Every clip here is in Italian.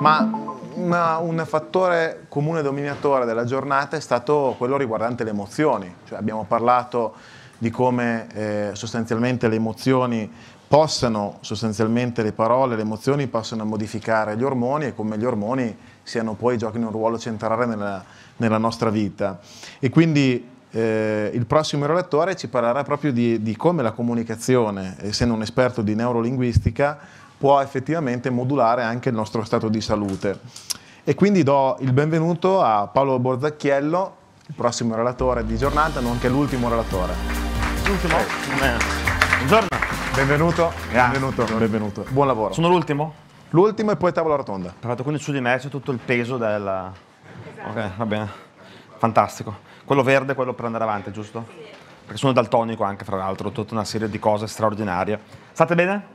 Ma, ma, un fattore comune dominatore della giornata è stato quello riguardante le emozioni. Cioè abbiamo parlato di come eh, sostanzialmente le emozioni possano sostanzialmente le parole, le emozioni possano modificare gli ormoni e come gli ormoni siano poi giochino un ruolo centrale nella, nella nostra vita. E quindi eh, il prossimo relatore ci parlerà proprio di, di, come la comunicazione, essendo un esperto di neurolinguistica, può effettivamente modulare anche il nostro stato di salute. E quindi do il benvenuto a Paolo Borzacchiello, il prossimo relatore di giornata, nonché l'ultimo relatore. L'ultimo? Buongiorno. Benvenuto, Grazie. benvenuto, benvenuto. Buon lavoro. Sono l'ultimo? L'ultimo e poi tavola rotonda. Perfetto, quindi su di me c'è tutto il peso del... Esatto. Ok, va bene. Fantastico. Quello verde è quello per andare avanti, giusto? Sì. Perché sono daltonico anche, fra l'altro, tutta una serie di cose straordinarie. State bene?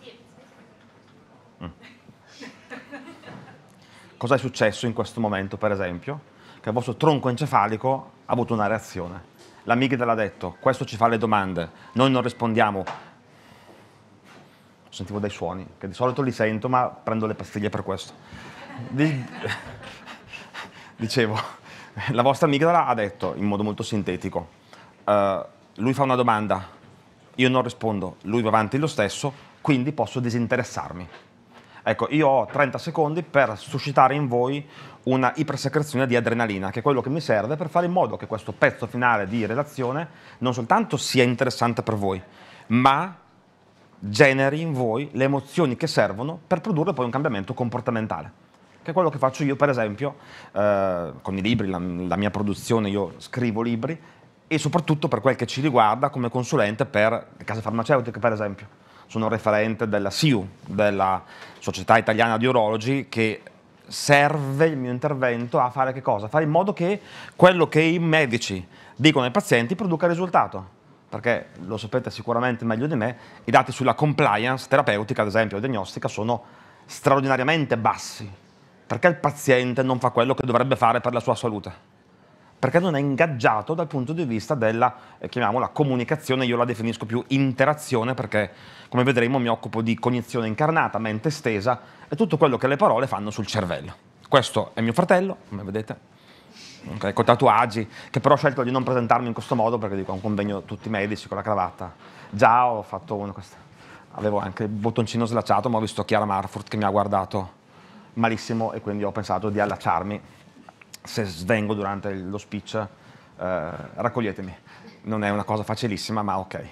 Sì. sì. Mm. Cosa è successo in questo momento, per esempio? Che il vostro tronco encefalico ha avuto una reazione l'amigdala ha detto, questo ci fa le domande, noi non rispondiamo. Sentivo dei suoni, che di solito li sento, ma prendo le pastiglie per questo. Dicevo, la vostra amigdala ha detto, in modo molto sintetico, uh, lui fa una domanda, io non rispondo, lui va avanti lo stesso, quindi posso disinteressarmi. Ecco, io ho 30 secondi per suscitare in voi una ipersecrezione di adrenalina, che è quello che mi serve per fare in modo che questo pezzo finale di relazione non soltanto sia interessante per voi, ma generi in voi le emozioni che servono per produrre poi un cambiamento comportamentale che è quello che faccio io per esempio eh, con i libri, la, la, mia produzione, io scrivo libri e soprattutto per quel che ci riguarda come consulente per le case farmaceutiche per esempio. Sono referente della SIU, della Società Italiana di Orologi, che serve il mio intervento a fare che cosa? fare in modo che quello che i medici dicono ai pazienti produca risultato. Perché lo sapete sicuramente meglio di me, i dati sulla compliance terapeutica, ad esempio, o diagnostica, sono straordinariamente bassi. Perché il paziente non fa quello che dovrebbe fare per la sua salute? perché non è ingaggiato dal punto di vista della, eh, chiamiamola, comunicazione, io la definisco più interazione perché come vedremo mi occupo di cognizione incarnata, mente stesa e tutto quello che le parole fanno sul cervello. Questo è mio fratello, come vedete, okay, con tatuaggi, che però ho scelto di non presentarmi in questo modo perché dico a un convegno tutti i medici con la cravatta. Già ho fatto uno, questo. avevo anche il bottoncino slacciato ma ho visto Chiara Marfort che mi ha guardato malissimo e quindi ho pensato di allacciarmi se svengo durante lo speech, eh, raccoglietemi. Non è una cosa facilissima, ma ok.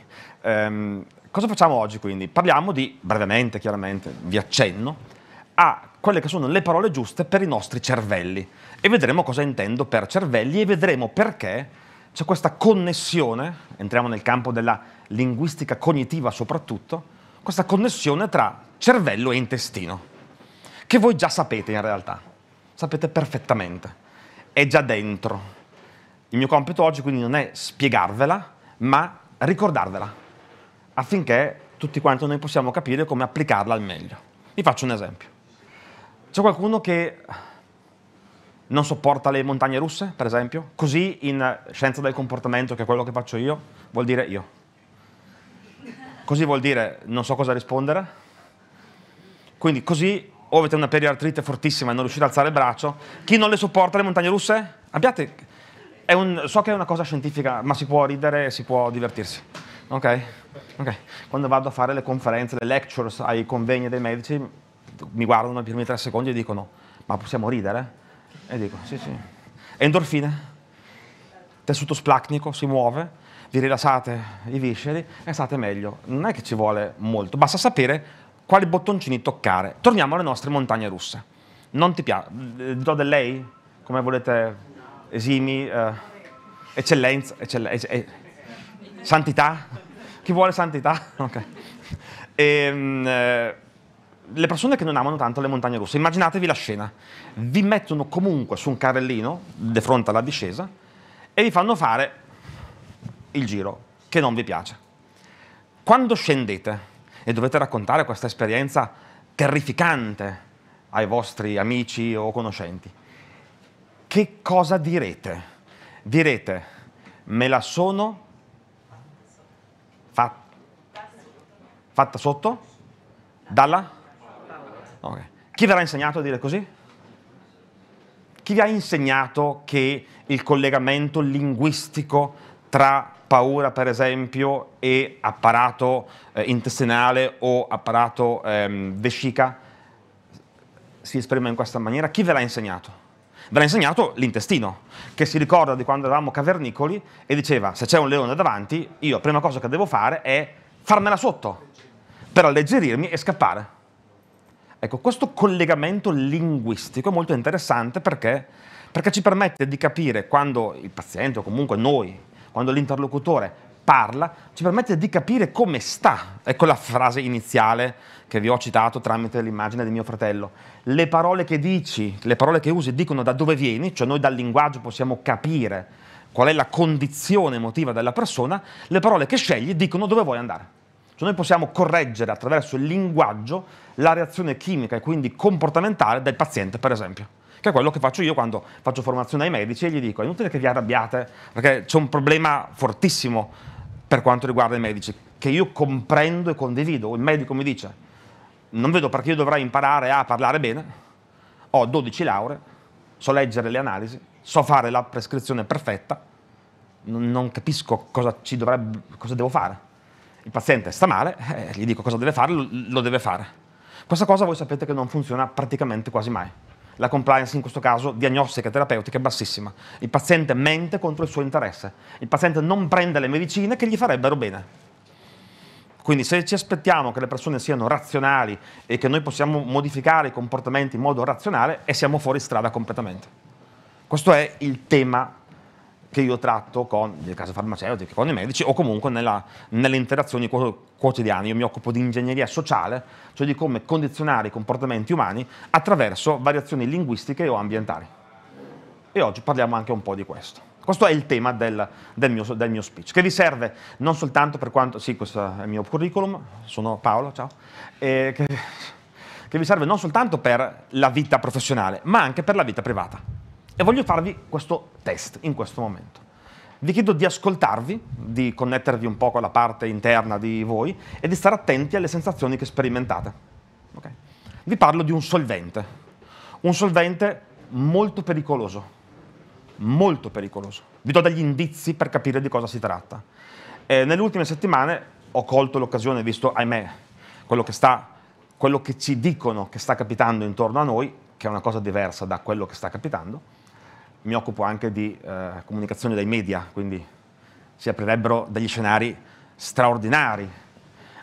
Ehm, cosa facciamo oggi quindi? Parliamo di, brevemente chiaramente, vi accenno, a quelle che sono le parole giuste per i nostri cervelli. E vedremo cosa intendo per cervelli e vedremo perché c'è questa connessione, entriamo nel campo della linguistica cognitiva soprattutto, questa connessione tra cervello e intestino, che voi già sapete in realtà, sapete perfettamente è già dentro. Il mio compito oggi quindi non è spiegarvela, ma ricordarvela, affinché tutti quanti noi possiamo capire come applicarla al meglio. Vi faccio un esempio. C'è qualcuno che non sopporta le montagne russe, per esempio? Così in scienza del comportamento, che è quello che faccio io, vuol dire io. Così vuol dire non so cosa rispondere. Quindi così o avete una periartrite fortissima e non riuscite ad alzare il braccio, chi non le sopporta le montagne russe? Abbiate, un, so che è una cosa scientifica, ma si può ridere e si può divertirsi. Okay? ok? Quando vado a fare le conferenze, le lectures ai convegni dei medici, mi guardano i primi tre secondi e dicono, ma possiamo ridere? E dico, sì, sì. Endorfine, tessuto splacnico, si muove, vi rilassate i visceri e state meglio. Non è che ci vuole molto, basta sapere quali bottoncini toccare. Torniamo alle nostre montagne russe. Non ti piace? Eh, do del lei? Come volete? Esimi? Eh, eccellenza? Eccell- eh, santità? Chi vuole santità? Ok. E, ehm, eh, le persone che non amano tanto le montagne russe, immaginatevi la scena. Vi mettono comunque su un carrellino di fronte alla discesa e vi fanno fare il giro che non vi piace. Quando scendete, e dovete raccontare questa esperienza terrificante ai vostri amici o conoscenti, che cosa direte? Direte, me la sono fatta, fatta sotto? Dalla? Okay. Chi verrà insegnato a dire così? Chi vi ha insegnato che il collegamento linguistico tra paura per esempio e apparato eh, intestinale o apparato ehm, vescica si esprime in questa maniera? Chi ve l'ha insegnato? Ve l'ha insegnato l'intestino, che si ricorda di quando eravamo cavernicoli e diceva se c'è un leone davanti, io la prima cosa che devo fare è farmela sotto per alleggerirmi e scappare. Ecco, questo collegamento linguistico è molto interessante perché, perché ci permette di capire quando il paziente o comunque noi quando l'interlocutore parla, ci permette di capire come sta. Ecco la frase iniziale che vi ho citato tramite l'immagine di mio fratello. Le parole che dici, le parole che usi dicono da dove vieni, cioè noi dal linguaggio possiamo capire qual è la condizione emotiva della persona, le parole che scegli dicono dove vuoi andare. Cioè noi possiamo correggere attraverso il linguaggio la reazione chimica e quindi comportamentale del paziente, per esempio che è quello che faccio io quando faccio formazione ai medici e gli dico è inutile che vi arrabbiate, perché c'è un problema fortissimo per quanto riguarda i medici, che io comprendo e condivido. Il medico mi dice, non vedo perché io dovrei imparare a parlare bene, ho 12 lauree, so leggere le analisi, so fare la prescrizione perfetta, non, capisco cosa, dovrebbe, cosa devo fare. Il paziente sta male, eh, gli dico cosa deve fare, lo deve fare. Questa cosa voi sapete che non funziona praticamente quasi mai la compliance in questo caso diagnostica e terapeutica è bassissima. Il paziente mente contro il suo interesse, il paziente non prende le medicine che gli farebbero bene. Quindi se ci aspettiamo che le persone siano razionali e che noi possiamo modificare i comportamenti in modo razionale e siamo fuori strada completamente. Questo è il tema che io tratto con, nel caso farmaceutico, con i medici o comunque nella, nelle interazioni quotidiane. Io mi occupo di ingegneria sociale, cioè di come condizionare i comportamenti umani attraverso variazioni linguistiche o ambientali. E oggi parliamo anche un po' di questo. Questo è il tema del, del, mio, del, mio, speech, che vi serve non soltanto per quanto... Sì, questo è il mio curriculum, sono Paolo, ciao. Eh, che, che vi serve non soltanto per la vita professionale, ma anche per la vita privata. E voglio farvi questo test in questo momento. Vi chiedo di ascoltarvi, di connettervi un po' con la parte interna di voi e di stare attenti alle sensazioni che sperimentate. Okay? Vi parlo di un solvente, un solvente molto pericoloso, molto pericoloso. Vi do degli indizi per capire di cosa si tratta. Eh, nelle ultime settimane ho colto l'occasione, visto, ahimè, quello che, sta, quello che ci dicono che sta capitando intorno a noi, che è una cosa diversa da quello che sta capitando, mi occupo anche di eh, comunicazione dai media, quindi si aprirebbero degli scenari straordinari.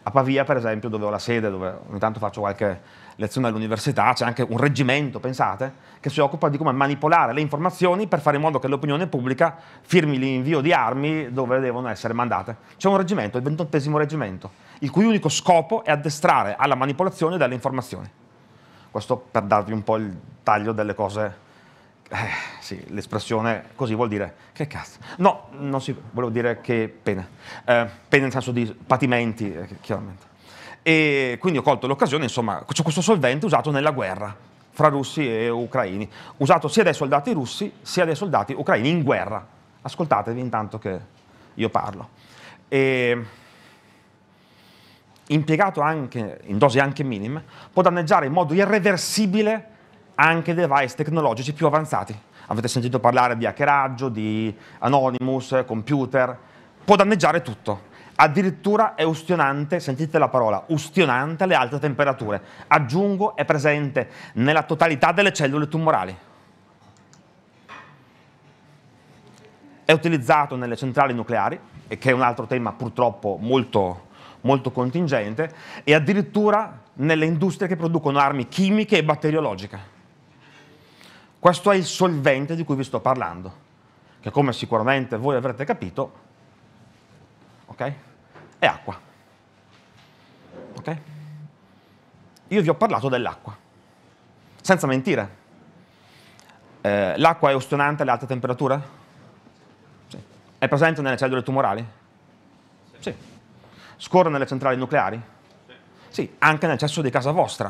A Pavia, per esempio, dove ho la sede, dove ogni tanto faccio qualche lezione all'università, c'è anche un reggimento, pensate, che si occupa di come manipolare le informazioni per fare in modo che l'opinione pubblica firmi l'invio di armi dove devono essere mandate. C'è un reggimento, il 28 reggimento, il cui unico scopo è addestrare alla manipolazione delle informazioni. Questo per darvi un po' il taglio delle cose eh, sì, l'espressione così vuol dire che cazzo. No, non si, volevo dire che pena. Eh, pena nel senso di patimenti, eh, chiaramente. E quindi ho colto l'occasione, insomma, c'è questo solvente usato nella guerra fra russi e ucraini, usato sia dai soldati russi sia dai soldati ucraini in guerra. Ascoltatevi intanto che io parlo. E impiegato anche in dosi anche minime, può danneggiare in modo irreversibile anche device tecnologici più avanzati. Avete sentito parlare di hackeraggio, di Anonymous, computer, può danneggiare tutto. Addirittura è ustionante, sentite la parola, ustionante alle alte temperature. Aggiungo, è presente nella totalità delle cellule tumorali. È utilizzato nelle centrali nucleari, che è un altro tema purtroppo molto, molto contingente, e addirittura nelle industrie che producono armi chimiche e batteriologiche. Questo è il solvente di cui vi sto parlando, che come sicuramente voi avrete capito, okay, è acqua. Okay? Io vi ho parlato dell'acqua, senza mentire. Eh, l'acqua è ustionante alle alte temperature? Sì. È presente nelle cellule tumorali? Sì. Scorre nelle centrali nucleari? Sì, anche nel cesso di casa vostra,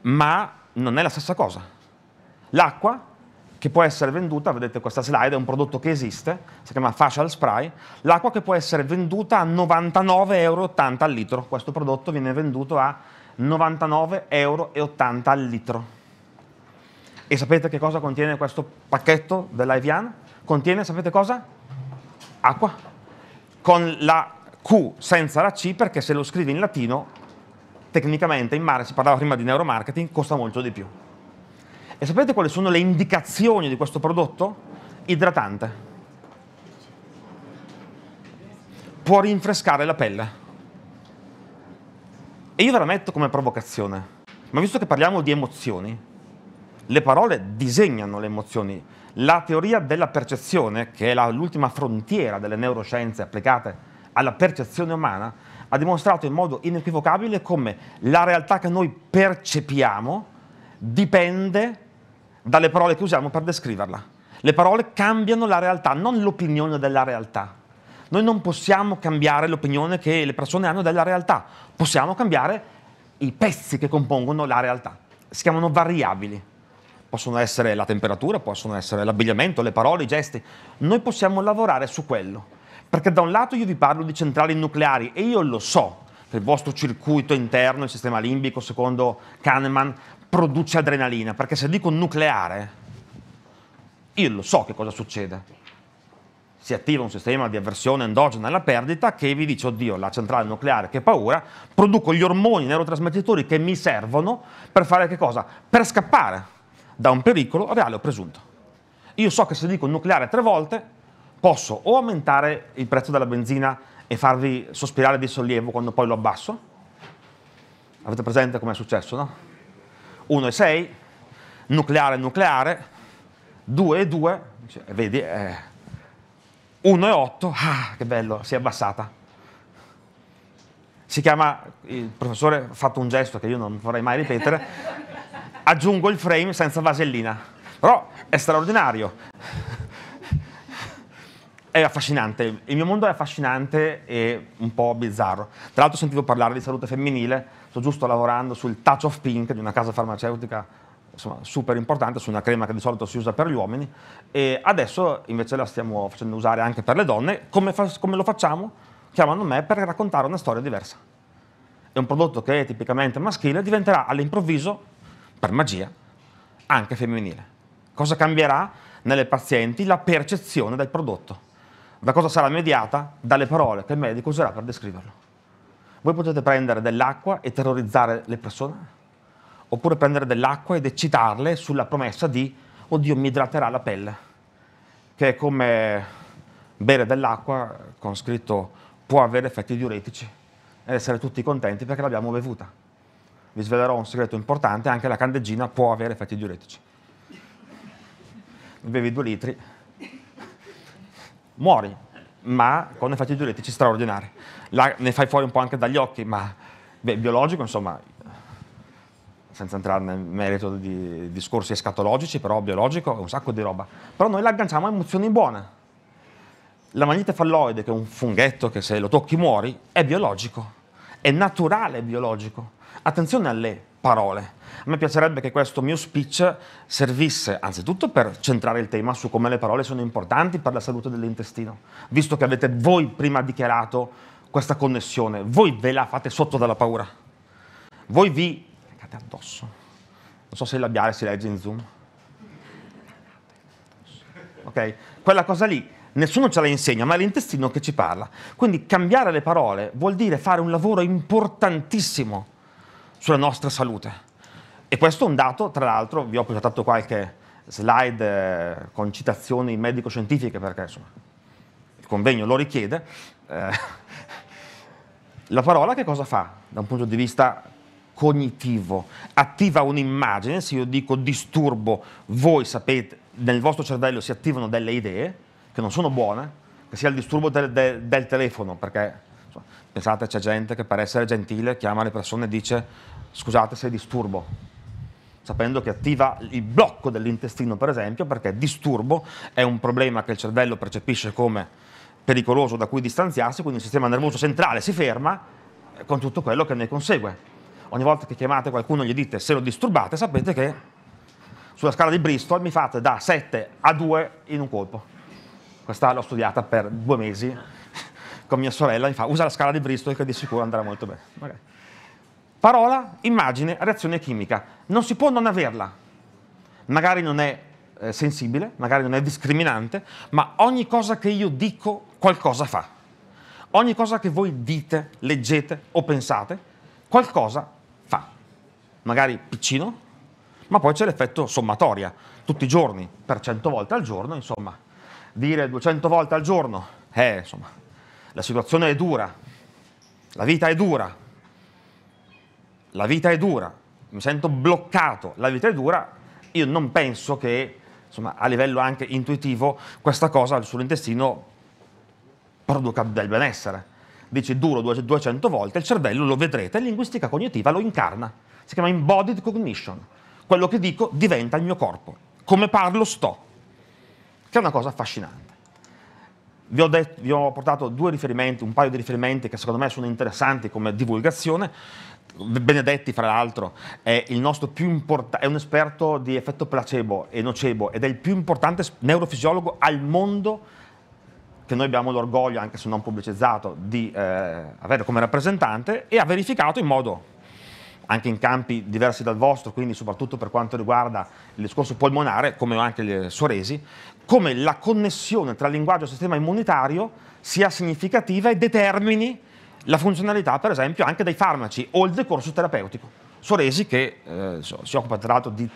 ma non è la stessa cosa. L'acqua, che può essere venduta, vedete questa slide, è un prodotto che esiste, si chiama Facial Spray, l'acqua che può essere venduta a 99,80 euro al litro. Questo prodotto viene venduto a 99,80 euro al litro. E sapete che cosa contiene questo pacchetto dell'Ivian? Contiene, sapete cosa? Acqua. Con la Q senza la C, perché se lo scrivi in latino, tecnicamente in mare, si parlava prima di neuromarketing, costa molto di più. E sapete quali sono le indicazioni di questo prodotto? Idratante. Può rinfrescare la pelle. E io ve la metto come provocazione, ma visto che parliamo di emozioni, le parole disegnano le emozioni. La teoria della percezione, che è l'ultima frontiera delle neuroscienze applicate alla percezione umana, ha dimostrato in modo inequivocabile come la realtà che noi percepiamo dipende dalle parole che usiamo per descriverla. Le parole cambiano la realtà, non l'opinione della realtà. Noi non possiamo cambiare l'opinione che le persone hanno della realtà, possiamo cambiare i pezzi che compongono la realtà. Si chiamano variabili. Possono essere la temperatura, possono essere l'abbigliamento, le parole, i gesti. Noi possiamo lavorare su quello. Perché da un lato io vi parlo di centrali nucleari e io lo so che il vostro circuito interno, il sistema limbico, secondo Kahneman, produce adrenalina, perché se dico nucleare, io lo so che cosa succede. Si attiva un sistema di avversione endogena alla perdita che vi dice, oddio, la centrale nucleare, che paura, produco gli ormoni neurotrasmettitori che mi servono per fare che cosa? Per scappare da un pericolo reale o presunto. Io so che se dico nucleare tre volte, posso o aumentare il prezzo della benzina e farvi sospirare di sollievo quando poi lo abbasso. Avete presente com'è successo, no? 1 e 6, nucleare e nucleare, 2 e 2, cioè, vedi, eh, 1 e 8, ah, che bello, si è abbassata. Si chiama, il professore ha fatto un gesto che io non vorrei mai ripetere, aggiungo il frame senza vasellina, però è straordinario. È affascinante, il mio mondo è affascinante e un po' bizzarro. Tra l'altro sentivo parlare di salute femminile, sto giusto lavorando sul Touch of Pink di una casa farmaceutica insomma, super importante su una crema che di solito si usa per gli uomini e adesso invece la stiamo facendo usare anche per le donne. Come, fa, come lo facciamo? Chiamano me per raccontare una storia diversa. È un prodotto che è tipicamente maschile diventerà all'improvviso, per magia, anche femminile. Cosa cambierà nelle pazienti? La percezione del prodotto. Da cosa sarà mediata? Dalle parole che il medico userà per descriverlo voi potete prendere dell'acqua e terrorizzare le persone, oppure prendere dell'acqua ed eccitarle sulla promessa di, oddio, mi idraterà la pelle, che è come bere dell'acqua con scritto può avere effetti diuretici ed essere tutti contenti perché l'abbiamo bevuta. Vi svelerò un segreto importante, anche la candeggina può avere effetti diuretici. Bevi due litri, muori, ma con effetti diuretici straordinari. La, ne fai fuori un po' anche dagli occhi, ma beh, biologico, insomma, senza entrare nel merito di discorsi escatologici, però biologico è un sacco di roba. Però noi l'agganciamo a emozioni buone. La magnete falloide, che è un funghetto che se lo tocchi muori, è biologico, è naturale è biologico. Attenzione alle parole. A me piacerebbe che questo mio speech servisse anzitutto per centrare il tema su come le parole sono importanti per la salute dell'intestino, visto che avete voi prima dichiarato questa connessione, voi ve la fate sotto dalla paura, voi vi recate addosso. Non so se il labiale si legge in zoom. Ok, quella cosa lì nessuno ce la insegna, ma è l'intestino che ci parla. Quindi cambiare le parole vuol dire fare un lavoro importantissimo sulla nostra salute. E questo è un dato, tra l'altro, vi ho presentato qualche slide eh, con citazioni medico-scientifiche perché insomma, il convegno lo richiede. Eh, la parola che cosa fa da un punto di vista cognitivo? Attiva un'immagine, se io dico disturbo, voi sapete, nel vostro cervello si attivano delle idee che non sono buone, che sia il disturbo del, del, del telefono, perché Esatto. Pensate, c'è gente che per essere gentile chiama le persone e dice scusate se disturbo, sapendo che attiva il blocco dell'intestino, per esempio, perché disturbo è un problema che il cervello percepisce come pericoloso da cui distanziarsi, quindi il sistema nervoso centrale si ferma eh, con tutto quello che ne consegue. Ogni volta che chiamate qualcuno e gli dite se lo disturbate, sapete che sulla scala di Bristol mi fate da 7 a 2 in un colpo. Questa l'ho studiata per due mesi con mia sorella, mi fa usa la scala di Bristol che di sicuro andrà molto bene. Okay. Parola, immagine, reazione chimica. Non si può non averla. Magari non è eh, sensibile, magari non è discriminante, ma ogni cosa che io dico qualcosa fa. Ogni cosa che voi dite, leggete o pensate, qualcosa fa. Magari piccino, ma poi c'è l'effetto sommatoria. Tutti i giorni, per 100 volte al giorno, insomma, dire 200 volte al giorno, eh, insomma, la situazione è dura, la vita è dura, la vita è dura, mi sento bloccato, la vita è dura, io non penso che insomma, a livello anche intuitivo questa cosa sull'intestino produca del benessere. Dici duro 200 volte, il cervello lo vedrete, linguistica cognitiva lo incarna, si chiama embodied cognition, quello che dico diventa il mio corpo, come parlo sto, che è una cosa affascinante. Vi ho, detto, vi ho, portato due riferimenti, un paio di riferimenti che secondo me sono interessanti come divulgazione. Benedetti, fra l'altro, è, import- è, un esperto di effetto placebo e nocebo ed è il più importante neurofisiologo al mondo che noi abbiamo l'orgoglio, anche se non pubblicizzato, di eh, avere come rappresentante e ha verificato in modo anche in campi diversi dal vostro, quindi soprattutto per quanto riguarda il discorso polmonare, come anche le resi, come la connessione tra linguaggio e sistema immunitario sia significativa e determini la funzionalità, per esempio, anche dei farmaci o il decorso terapeutico. Soresi, che eh, si occupa tra l'altro di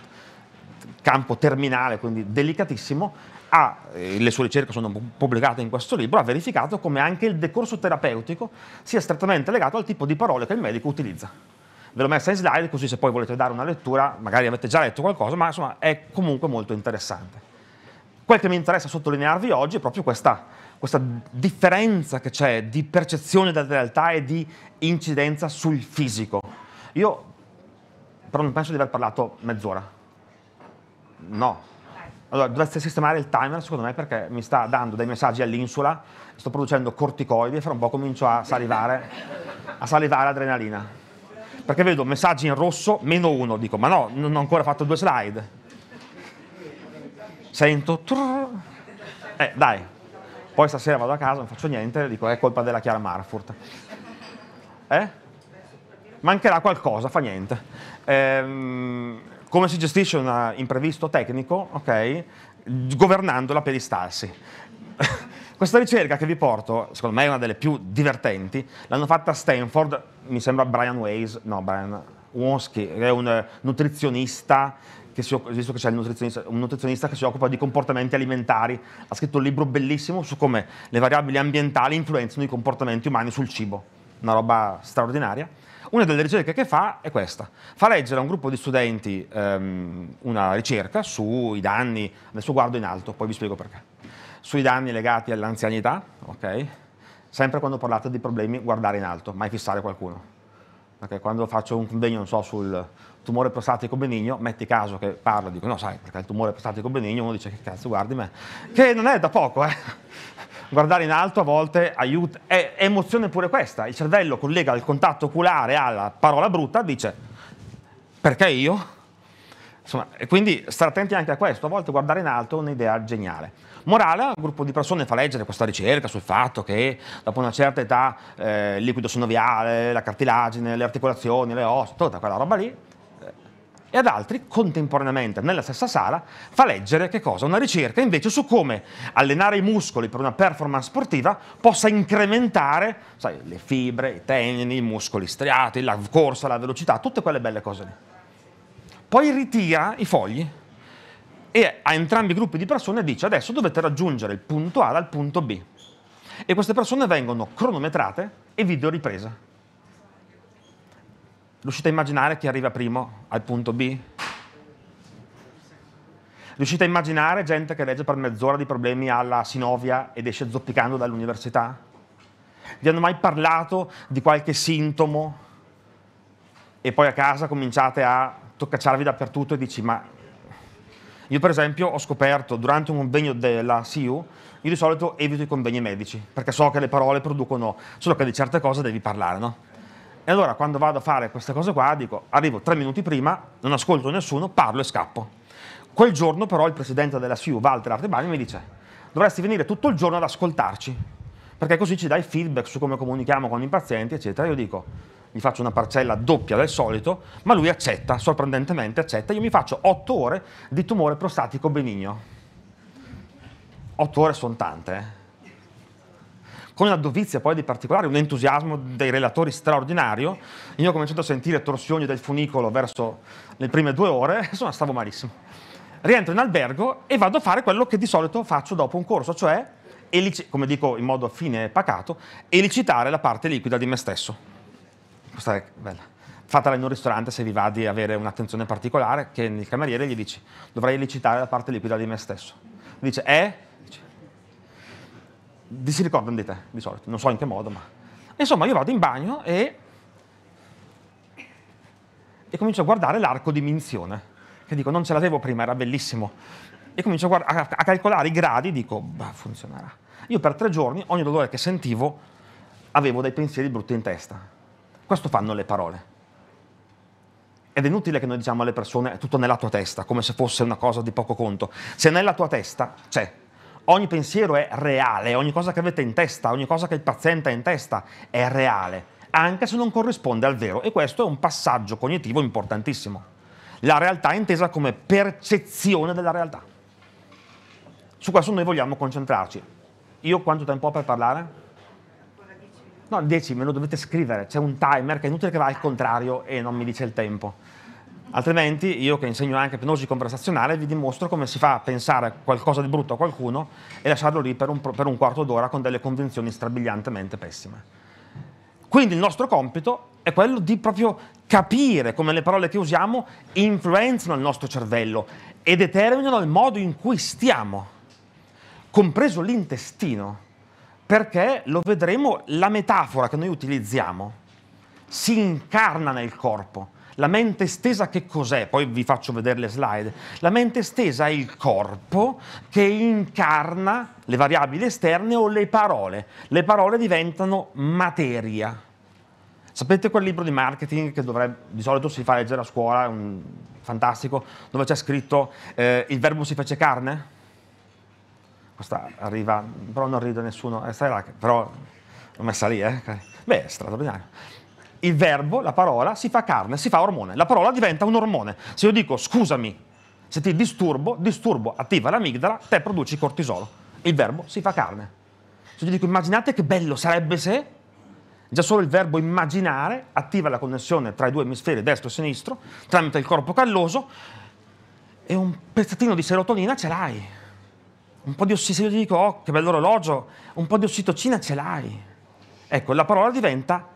campo terminale, quindi delicatissimo, ha, eh, le sue ricerche sono pubblicate in questo libro, ha verificato come anche il decorso terapeutico sia strettamente legato al tipo di parole che il medico utilizza. Ve l'ho messa in slide, così se poi volete dare una lettura, magari avete già letto qualcosa, ma insomma è comunque molto interessante. Quel che mi interessa sottolinearvi oggi è proprio questa, questa differenza che c'è di percezione della realtà e di incidenza sul fisico. Io però non penso di aver parlato mezz'ora. No. Allora, dovreste sistemare il timer, secondo me, perché mi sta dando dei messaggi all'insula, sto producendo corticoidi e fra un po' comincio a salivare, a salivare adrenalina. Perché vedo messaggi in rosso, meno uno, dico, ma no, non ho ancora fatto due slide sento... Trrr, eh, dai, poi stasera vado a casa, non faccio niente, dico è colpa della Chiara Marfurt. Eh? Mancherà qualcosa, fa niente. Ehm, come si gestisce un eh, imprevisto tecnico? Ok, governandola per istarsi. Questa ricerca che vi porto, secondo me è una delle più divertenti, l'hanno fatta a Stanford, mi sembra Brian Ways, no Brian Wonski, è un eh, nutrizionista che si, visto che c'è nutrizionista, un nutrizionista che si occupa di comportamenti alimentari, ha scritto un libro bellissimo su come le variabili ambientali influenzano i comportamenti umani sul cibo, una roba straordinaria. Una delle ricerche che fa è questa, fa leggere a un gruppo di studenti ehm, una ricerca sui danni, adesso guardo in alto, poi vi spiego perché, sui danni legati all'anzianità, ok? Sempre quando parlate di problemi guardare in alto, mai fissare qualcuno. okay? quando faccio un convegno, non so, sul, tumore prostatico benigno, metti caso che parlo, dico no sai perché il tumore prostatico benigno, uno dice che cazzo guardi me, che non è da poco, eh. guardare in alto a volte aiuta, è, emozione pure questa, il cervello collega il contatto oculare alla parola brutta, dice perché io? Insomma, e quindi stare attenti anche a questo, a volte guardare in alto è un'idea geniale. Morale, un gruppo di persone fa leggere questa ricerca sul fatto che dopo una certa età eh, il liquido sinoviale, la cartilagine, le articolazioni, le ossa, tutta quella roba lì, e ad altri contemporaneamente nella stessa sala fa leggere che cosa? Una ricerca invece su come allenare i muscoli per una performance sportiva possa incrementare sai, le fibre, i tendini, i muscoli striati, la corsa, la velocità, tutte quelle belle cose lì. Poi ritira i fogli e a entrambi i gruppi di persone dice adesso dovete raggiungere il punto A dal punto B e queste persone vengono cronometrate e videoriprese. riprese Riuscite a immaginare chi arriva primo al punto B? Riuscite a immaginare gente che legge per mezz'ora di problemi alla Sinovia ed esce zoppicando dall'università? Vi hanno mai parlato di qualche sintomo e poi a casa cominciate a toccacciarvi dappertutto e dici ma io per esempio ho scoperto durante un convegno della SIU, io di solito evito i convegni medici perché so che le parole producono, solo che di certe cose devi parlare, no? E allora quando vado a fare queste cose qua dico arrivo tre minuti prima, non ascolto nessuno, parlo e scappo. Quel giorno però il presidente della SIU, Walter Artebani, mi dice dovresti venire tutto il giorno ad ascoltarci, perché così ci dai feedback su come comunichiamo con i pazienti, eccetera. Io dico, gli faccio una parcella doppia del solito, ma lui accetta, sorprendentemente accetta, io mi faccio otto ore di tumore prostatico benigno. Otto ore sono tante, eh? con una dovizia poi di particolare, un entusiasmo dei relatori straordinario. Io ho cominciato a sentire torsioni del funicolo verso le prime due ore, insomma stavo malissimo. Rientro in albergo e vado a fare quello che di solito faccio dopo un corso, cioè, come dico in modo fine e pacato, elicitare la parte liquida di me stesso. Questa è bella fatela in un ristorante se vi va di avere un'attenzione particolare, che il cameriere gli dice dovrei elicitare la parte liquida di me stesso. Dice, eh? si ricordano di te, di solito, non so in che modo, ma... Insomma, io vado in bagno e... e comincio a guardare l'arco di minzione, che dico, non ce l'avevo prima, era bellissimo. E comincio a, a, a calcolare i gradi, dico, bah, funzionerà. Io per tre giorni, ogni dolore che sentivo, avevo dei pensieri brutti in testa. Questo fanno le parole. Ed è inutile che noi diciamo alle persone, è tutto nella tua testa, come se fosse una cosa di poco conto. Se nella tua testa c'è, ogni pensiero è reale, ogni cosa che avete in testa, ogni cosa che il paziente ha in testa è reale, anche se non corrisponde al vero. E questo è un passaggio cognitivo importantissimo. La realtà è intesa come percezione della realtà. Su questo noi vogliamo concentrarci. Io quanto tempo ho per parlare? No, 10 me lo dovete scrivere, c'è un timer che è inutile che va al contrario e non mi dice il tempo. Altrimenti io che insegno anche ipnosi conversazionale vi dimostro come si fa a pensare qualcosa di brutto a qualcuno e lasciarlo lì per un, per un quarto d'ora con delle convinzioni strabiliantemente pessime. Quindi il nostro compito è quello di proprio capire come le parole che usiamo influenzano il nostro cervello e determinano il modo in cui stiamo, compreso l'intestino, perché lo vedremo, la metafora che noi utilizziamo si incarna nel corpo la mente stesa che cos'è? Poi vi faccio vedere le slide. La mente stesa è il corpo che incarna le variabili esterne o le parole. Le parole diventano materia. Sapete quel libro di marketing che dovrebbe, di solito si fa leggere a scuola, è un, fantastico, dove c'è scritto eh, il verbo si fece carne? Questa arriva, però non ride nessuno, eh, stai là, però l'ho messa lì, eh? Beh, è straordinario il verbo, la parola, si fa carne, si fa ormone. La parola diventa un ormone. Se io dico scusami, se ti disturbo, disturbo attiva l'amigdala, te produci cortisolo. Il verbo si fa carne. Se io dico immaginate che bello sarebbe se, già solo il verbo immaginare attiva la connessione tra i due emisferi destro e sinistro, tramite il corpo calloso, e un pezzettino di serotonina ce l'hai. Un po' di ossitocina, dico, oh, che bello orologio, un po' di ossitocina ce l'hai. Ecco, la parola diventa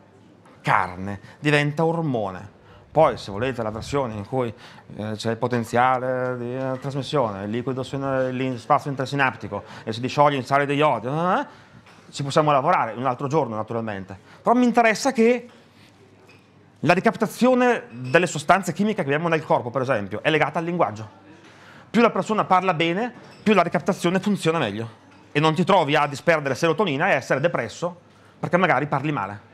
carne, diventa ormone. Poi, se volete la versione in cui eh, c'è il potenziale di eh, trasmissione, il liquido in, spazio intersinaptico e si discioglie in sale degli odi, eh, ci possiamo lavorare un altro giorno naturalmente. Però mi interessa che la ricaptazione delle sostanze chimiche che abbiamo nel corpo, per esempio, è legata al linguaggio. Più la persona parla bene, più la ricaptazione funziona meglio. E non ti trovi a disperdere serotonina e essere depresso perché magari parli male.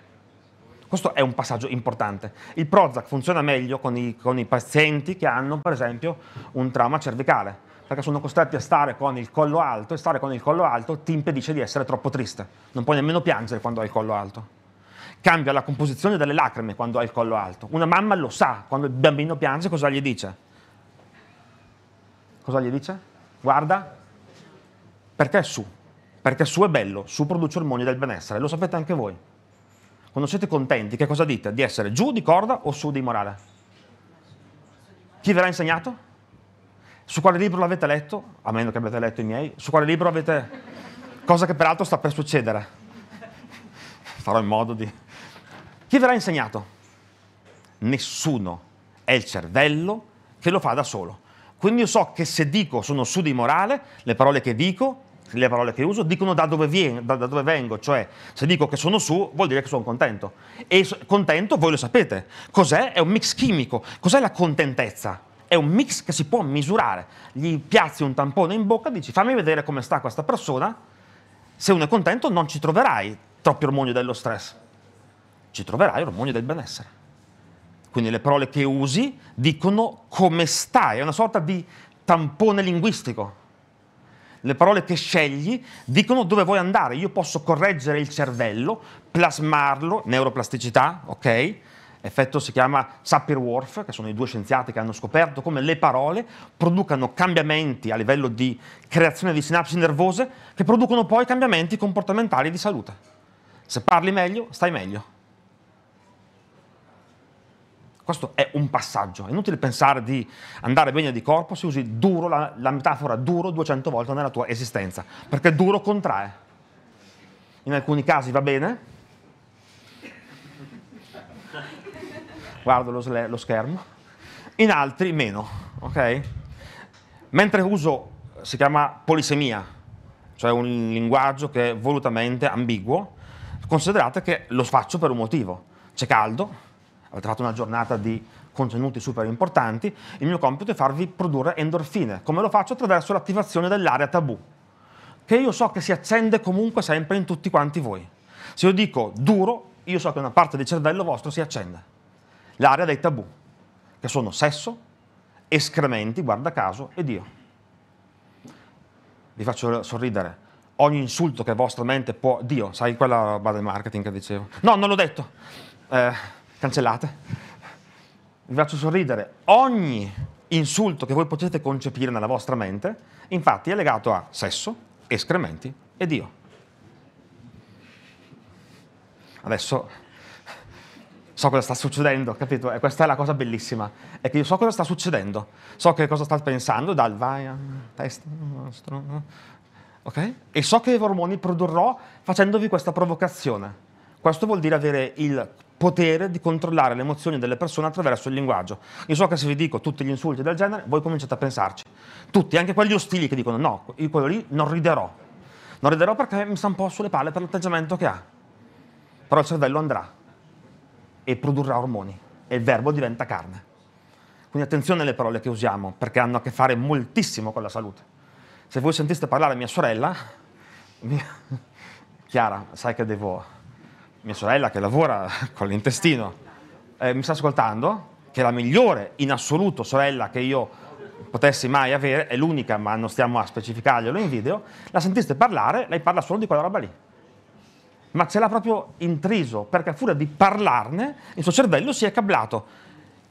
Questo è un passaggio importante. Il Prozac funziona meglio con i, con i pazienti che hanno, per esempio, un trauma cervicale perché sono costretti a stare con il collo alto e stare con il collo alto ti impedisce di essere troppo triste. Non puoi nemmeno piangere quando hai il collo alto. Cambia la composizione delle lacrime quando hai il collo alto. Una mamma lo sa, quando il bambino piange cosa gli dice? Cosa gli dice? Guarda, perché è su? Perché su è bello, su produce ormoni del benessere, lo sapete anche voi. Quando siete contenti, che cosa dite? Di essere giù di corda o su di morale? Chi ve l'ha insegnato? Su quale libro l'avete letto? A meno che abbiate letto i miei. Su quale libro avete... Cosa che peraltro sta per succedere. Farò in modo di... Chi ve l'ha insegnato? Nessuno. È il cervello che lo fa da solo. Quindi io so che se dico sono su di morale, le parole che dico le parole che uso dicono da dove, viene, da, da dove, vengo, cioè se dico che sono su vuol dire che sono contento. E contento voi lo sapete, cos'è? È un mix chimico, cos'è la contentezza? È un mix che si può misurare. Gli piazzi un tampone in bocca, dici fammi vedere come sta questa persona, se uno è contento non ci troverai troppi ormoni dello stress, ci troverai ormoni del benessere. Quindi le parole che usi dicono come stai, è una sorta di tampone linguistico le parole che scegli dicono dove vuoi andare. Io posso correggere il cervello, plasmarlo, neuroplasticità, ok? effetto si chiama Sapir-Whorf, che sono i due scienziati che hanno scoperto come le parole producano cambiamenti a livello di creazione di sinapsi nervose che producono poi cambiamenti comportamentali di salute. Se parli meglio, stai meglio. Questo è un passaggio, è inutile pensare di andare bene di corpo se usi duro, la, la metafora duro 200 volte nella tua esistenza, perché duro contrae. In alcuni casi va bene, guardo lo, lo schermo, in altri meno, ok? Mentre uso, si chiama polisemia, cioè un linguaggio che è volutamente ambiguo, considerate che lo faccio per un motivo, c'è caldo, ho trovato una giornata di contenuti super importanti, il mio compito è farvi produrre endorfine. Come lo faccio? Attraverso l'attivazione dell'area tabù, che io so che si accende comunque sempre in tutti quanti voi. Se io dico duro, io so che una parte del cervello vostro si accende. L'area dei tabù, che sono sesso, escrementi, guarda caso, e Dio. Vi faccio sorridere. Ogni insulto che vostra mente può... Dio, sai quella roba del marketing che dicevo? No, non l'ho detto. Eh, cancellate, vi faccio sorridere ogni insulto che voi potete concepire nella vostra mente, infatti è legato a sesso, escrementi e Dio. Adesso so cosa sta succedendo, capito? E questa è la cosa bellissima, è che io so cosa sta succedendo, so che cosa state pensando dal vai testa, testa, ok? E so che ormoni produrrò facendovi questa provocazione. Questo vuol dire avere il potere di controllare le emozioni delle persone attraverso il linguaggio. Io so che se vi dico tutti gli insulti del genere, voi cominciate a pensarci. Tutti, anche quelli ostili che dicono no, io quello lì non riderò. Non riderò perché mi sta un po' sulle palle per l'atteggiamento che ha. Però il cervello andrà e produrrà ormoni e il verbo diventa carne. Quindi attenzione alle parole che usiamo perché hanno a che fare moltissimo con la salute. Se voi sentiste parlare mia sorella, mia... Chiara, sai che devo mia sorella che lavora con l'intestino, eh, mi sta ascoltando, che è la migliore in assoluto sorella che io potessi mai avere, è l'unica, ma non stiamo a specificarglielo in video, la sentiste parlare, lei parla solo di quella roba lì. Ma ce l'ha proprio intriso, perché a furia di parlarne il suo cervello si è cablato.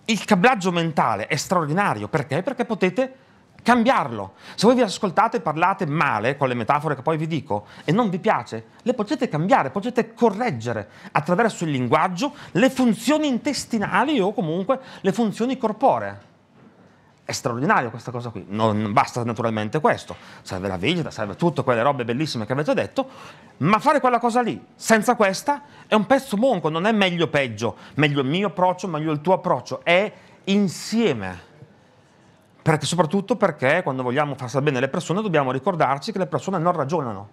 Il cablaggio mentale è straordinario, perché? Perché potete cambiarlo. Se voi vi ascoltate e parlate male con le metafore che poi vi dico e non vi piace, le potete cambiare, potete correggere attraverso il linguaggio le funzioni intestinali o comunque le funzioni corporee. È straordinario questa cosa qui, non basta naturalmente questo, serve la vegeta, serve tutte quelle robe bellissime che avete detto, ma fare quella cosa lì senza questa è un pezzo monco, non è meglio o peggio, meglio il mio approccio, meglio il tuo approccio, è insieme perché, soprattutto perché quando vogliamo far stare bene le persone dobbiamo ricordarci che le persone non ragionano,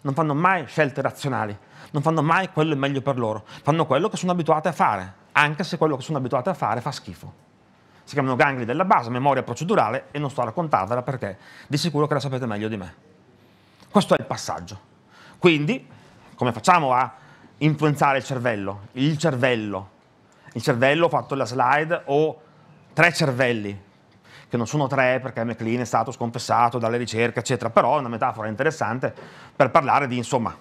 non fanno mai scelte razionali, non fanno mai quello è meglio per loro, fanno quello che sono abituate a fare, anche se quello che sono abituate a fare fa schifo. Si chiamano gangli della base, memoria procedurale e non sto a raccontarvela perché di sicuro che la sapete meglio di me. Questo è il passaggio. Quindi, come facciamo a influenzare il cervello? Il cervello. Il cervello, ho fatto la slide, ho tre cervelli, che non sono tre perché McLean è stato sconfessato dalle ricerche, eccetera, però è una metafora interessante per parlare di, insomma,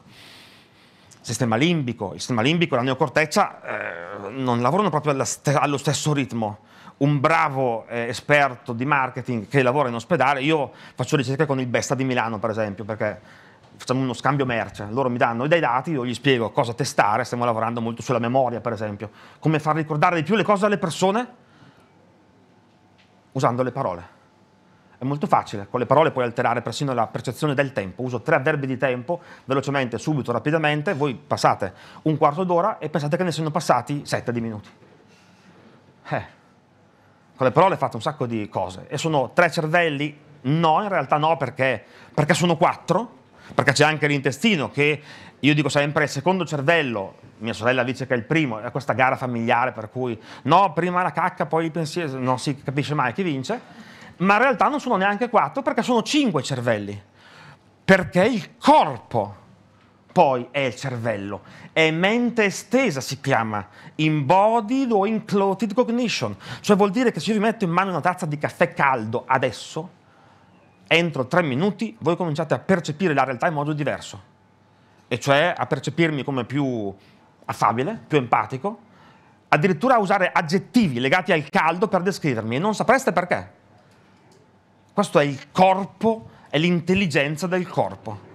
sistema limbico. Il sistema limbico e la neocorteccia eh, non lavorano proprio allo stesso ritmo. Un bravo eh, esperto di marketing che lavora in ospedale, io faccio ricerche con il Besta di Milano, per esempio, perché facciamo uno scambio merce, loro mi danno dei dati, io gli spiego cosa testare, stiamo lavorando molto sulla memoria per esempio, come far ricordare di più le cose alle persone usando le parole. È molto facile, con le parole puoi alterare persino la percezione del tempo. Uso tre avverbi di tempo, velocemente, subito, rapidamente, voi passate un quarto d'ora e pensate che ne siano passati sette di minuti. Eh, con le parole fate un sacco di cose e sono tre cervelli? No, in realtà no, perché, perché sono quattro, perché c'è anche l'intestino che io dico sempre è il secondo cervello, mia sorella dice che è il primo, è questa gara familiare per cui no, prima la cacca, poi il pensiero, non si capisce mai chi vince, ma in realtà non sono neanche quattro perché sono cinque cervelli, perché il corpo poi è il cervello, è mente estesa si chiama, embodied o enclothed cognition, cioè vuol dire che se io vi metto in mano una tazza di caffè caldo adesso, entro tre minuti voi cominciate a percepire la realtà in modo diverso, e cioè a percepirmi come più affabile, più empatico, addirittura a usare aggettivi legati al caldo per descrivermi e non sapreste perché. Questo è il corpo, è l'intelligenza del corpo.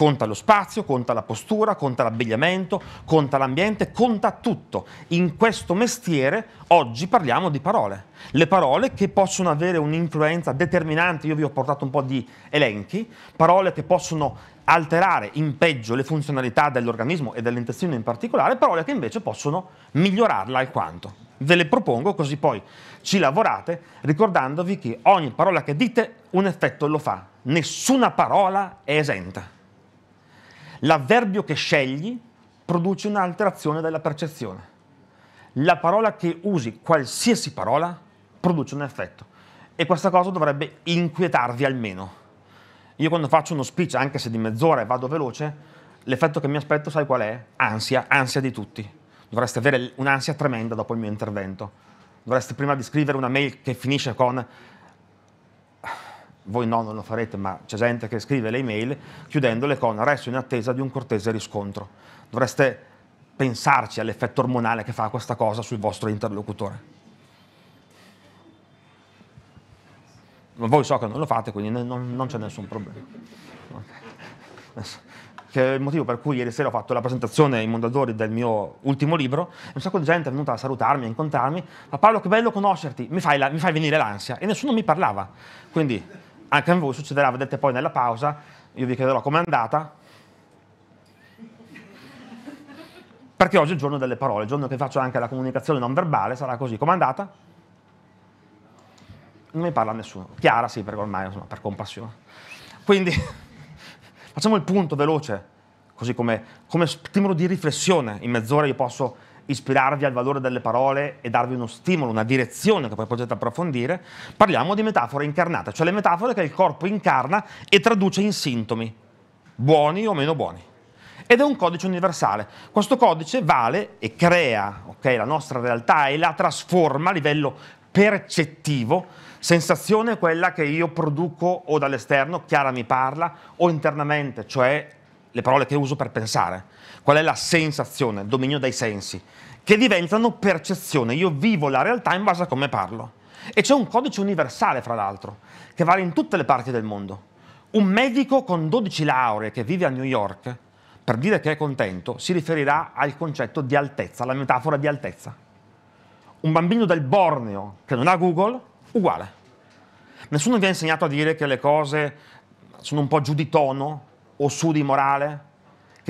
Conta lo spazio, conta la postura, conta l'abbigliamento, conta l'ambiente, conta tutto. In questo mestiere oggi parliamo di parole. Le parole che possono avere un'influenza determinante, io vi ho portato un po' di elenchi, parole che possono alterare in peggio le funzionalità dell'organismo e dell'intestino in particolare, parole che invece possono migliorarla alquanto. Ve le propongo così poi ci lavorate ricordandovi che ogni parola che dite un effetto lo fa, nessuna parola è esenta. L'avverbio che scegli produce un'alterazione della percezione. La parola che usi, qualsiasi parola, produce un effetto. E questa cosa dovrebbe inquietarvi almeno. Io quando faccio uno speech, anche se di mezz'ora e vado veloce, l'effetto che mi aspetto, sai qual è? Ansia, ansia di tutti. Dovreste avere un'ansia tremenda dopo il mio intervento. Dovreste prima di scrivere una mail che finisce con voi no, non lo farete, ma c'è gente che scrive le email chiudendole con resto in attesa di un cortese riscontro. Dovreste pensarci all'effetto ormonale che fa questa cosa sul vostro interlocutore. Ma voi so che non lo fate, quindi non, non c'è nessun problema. Che è il motivo per cui ieri sera ho fatto la presentazione in Mondadori del mio ultimo libro, e un sacco di gente è venuta a salutarmi, a incontrarmi, ma Paolo che bello conoscerti, mi fai, la, mi fai venire l'ansia, e nessuno mi parlava. Quindi anche a voi succederà, vedete poi nella pausa, io vi chiederò com'è andata, perché oggi è il giorno delle parole, il giorno che faccio anche la comunicazione non verbale, sarà così, com'è andata? Non mi parla nessuno, Chiara sì, perché ormai insomma, per compassione. Quindi facciamo il punto veloce, così come, come stimolo di riflessione, in mezz'ora io posso ispirarvi al valore delle parole e darvi uno stimolo, una direzione che poi potete approfondire, parliamo di metafora incarnata, cioè le metafore che il corpo incarna e traduce in sintomi, buoni o meno buoni. Ed è un codice universale. Questo codice vale e crea okay, la nostra realtà e la trasforma a livello percettivo. Sensazione è quella che io produco o dall'esterno, Chiara mi parla, o internamente, cioè le parole che uso per pensare qual è la sensazione, il dominio dei sensi, che diventano percezione. Io vivo la realtà in base a come parlo. E c'è un codice universale, fra l'altro, che vale in tutte le parti del mondo. Un medico con 12 lauree che vive a New York, per dire che è contento, si riferirà al concetto di altezza, alla metafora di altezza. Un bambino del Borneo che non ha Google, uguale. Nessuno vi ha insegnato a dire che le cose sono un po' giù di tono o su di morale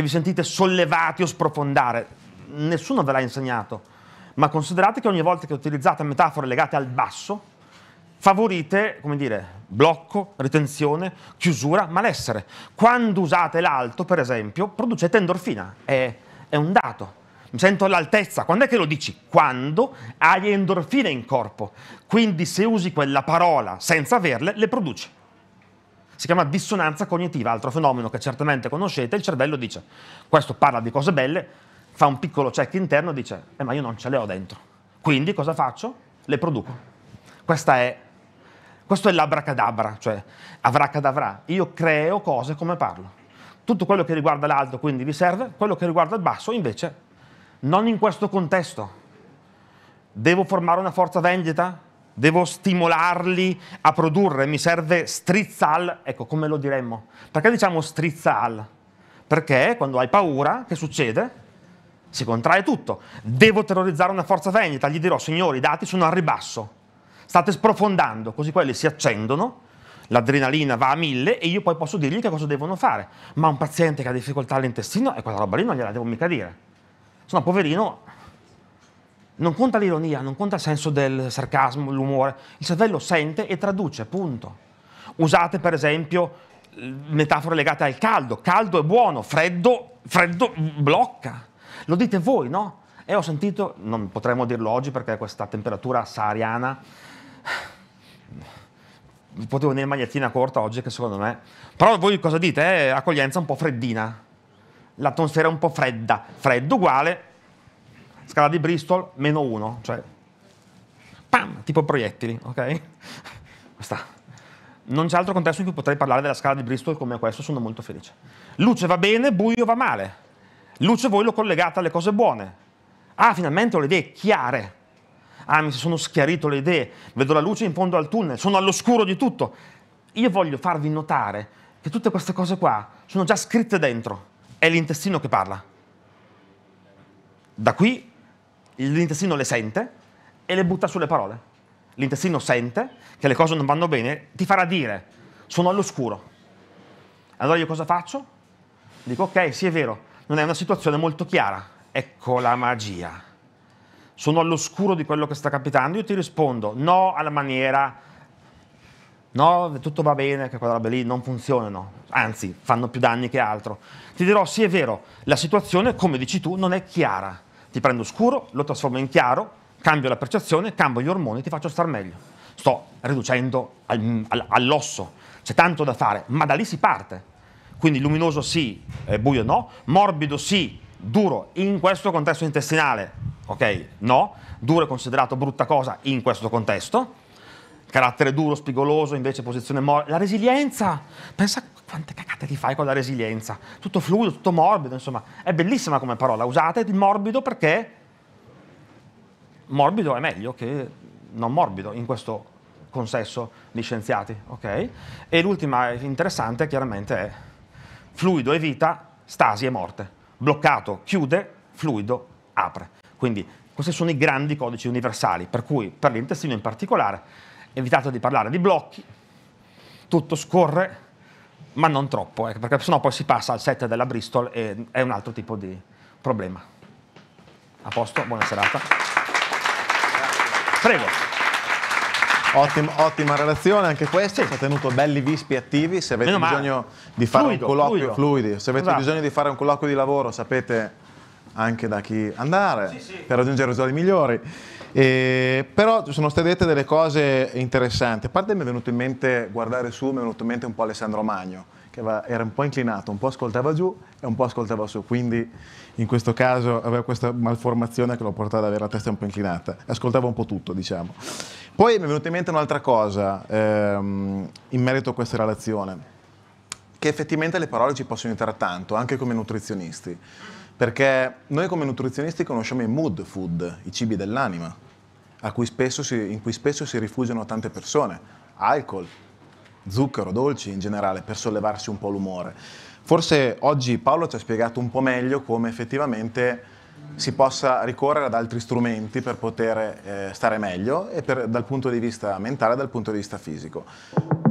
che vi sentite sollevati o sprofondare. Nessuno ve l'ha insegnato, ma considerate che ogni volta che utilizzate metafore legate al basso, favorite, come dire, blocco, ritenzione, chiusura, malessere. Quando usate l'alto, per esempio, producete endorfina, è, è un dato. Mi sento all'altezza, quando è che lo dici? Quando hai endorfine in corpo. Quindi se usi quella parola senza averle, le produci si chiama dissonanza cognitiva, altro fenomeno che certamente conoscete, il cervello dice, questo parla di cose belle, fa un piccolo check interno e dice, eh, ma io non ce le ho dentro, quindi cosa faccio? Le produco. Questa è, questo è l'abracadabra, cioè avracadavra, io creo cose come parlo. Tutto quello che riguarda l'alto quindi vi serve, quello che riguarda il basso invece non in questo contesto. Devo formare una forza vendita? devo stimolarli a produrre, mi serve strizzal, ecco come lo diremmo. Perché diciamo strizzal? Perché quando hai paura, che succede? Si contrae tutto. Devo terrorizzare una forza vendita, gli dirò signori i dati sono al ribasso, state sprofondando, così quelli si accendono, l'adrenalina va a mille e io poi posso dirgli che cosa devono fare. Ma un paziente che ha difficoltà all'intestino, e quella roba lì non gliela devo mica dire. Se no, poverino, non conta l'ironia, non conta il senso del sarcasmo, l'umore. Il cervello sente e traduce, punto. Usate per esempio metafore legate al caldo. Caldo è buono, freddo, freddo blocca. Lo dite voi, no? E ho sentito, non potremmo dirlo oggi perché questa temperatura sahariana... Potevo venire in magliettina corta oggi che secondo me... Però voi cosa dite? Eh? Accoglienza un po' freddina. L'atmosfera è un po' fredda. Freddo uguale scala di Bristol, meno 1, cioè pam, tipo proiettili, ok? Questa. Non c'è altro contesto in cui potrei parlare della scala di Bristol come questo, sono molto felice. Luce va bene, buio va male. Luce voi lo collegate alle cose buone. Ah, finalmente ho le idee chiare. Ah, mi sono schiarito le idee, vedo la luce in fondo al tunnel, sono all'oscuro di tutto. Io voglio farvi notare che tutte queste cose qua sono già scritte dentro. È l'intestino che parla. Da qui l'intestino le sente e le butta sulle parole. L'intestino sente che le cose non vanno bene, ti farà dire, sono all'oscuro. Allora io cosa faccio? Dico, ok, sì è vero, non è una situazione molto chiara, ecco la magia. Sono all'oscuro di quello che sta capitando, io ti rispondo, no alla maniera no, tutto va bene, che quella roba lì non funziona, no. anzi, fanno più danni che altro. Ti dirò, sì è vero, la situazione, come dici tu, non è chiara ti prendo scuro, lo trasformo in chiaro, cambio la percezione, cambio gli ormoni, ti faccio star meglio. Sto riducendo al, al, all'osso, c'è tanto da fare, ma da lì si parte. Quindi luminoso sì, eh, buio no, morbido sì, duro in questo contesto intestinale, ok? No, duro è considerato brutta cosa in questo contesto. Carattere duro, spigoloso, invece posizione morbida. La resilienza, pensa quante cacate ti fai con la resilienza? Tutto fluido, tutto morbido, insomma, è bellissima come parola. Usate il morbido perché morbido è meglio che non morbido in questo consesso di scienziati, ok? E l'ultima interessante chiaramente è fluido è vita, stasi e morte. Bloccato chiude, fluido apre. Quindi questi sono i grandi codici universali, per cui per l'intestino in particolare evitate di parlare di blocchi, tutto scorre ma non troppo, eh, perché sennò poi si passa al set della Bristol e è un altro tipo di problema. A posto, buona serata. Prego. Ottima, ottima relazione anche questa, ci ha tenuto belli vispi attivi, se avete, bisogno di, fluido, fluido. Se avete esatto. bisogno di fare un colloquio di lavoro sapete anche da chi andare sì, sì. per raggiungere risultati migliori. Eh, però sono state dette delle cose interessanti. A parte mi è venuto in mente guardare su, mi è venuto in mente un po' Alessandro Magno, che era un po' inclinato, un po' ascoltava giù e un po' ascoltava su, quindi in questo caso aveva questa malformazione che lo portava ad avere la testa un po' inclinata, ascoltava un po' tutto, diciamo. Poi mi è venuta in mente un'altra cosa ehm, in merito a questa relazione, che effettivamente le parole ci possono aiutare tanto, anche come nutrizionisti. Perché noi come nutrizionisti conosciamo i mood food, i cibi dell'anima, cui si, in cui spesso si rifugiano tante persone. Alcol, zucchero, dolci in generale, per sollevarsi un po' l'umore. Forse oggi Paolo ci ha spiegato un po' meglio come effettivamente si possa ricorrere ad altri strumenti per poter eh, stare meglio e per, dal punto di vista mentale e dal punto di vista fisico.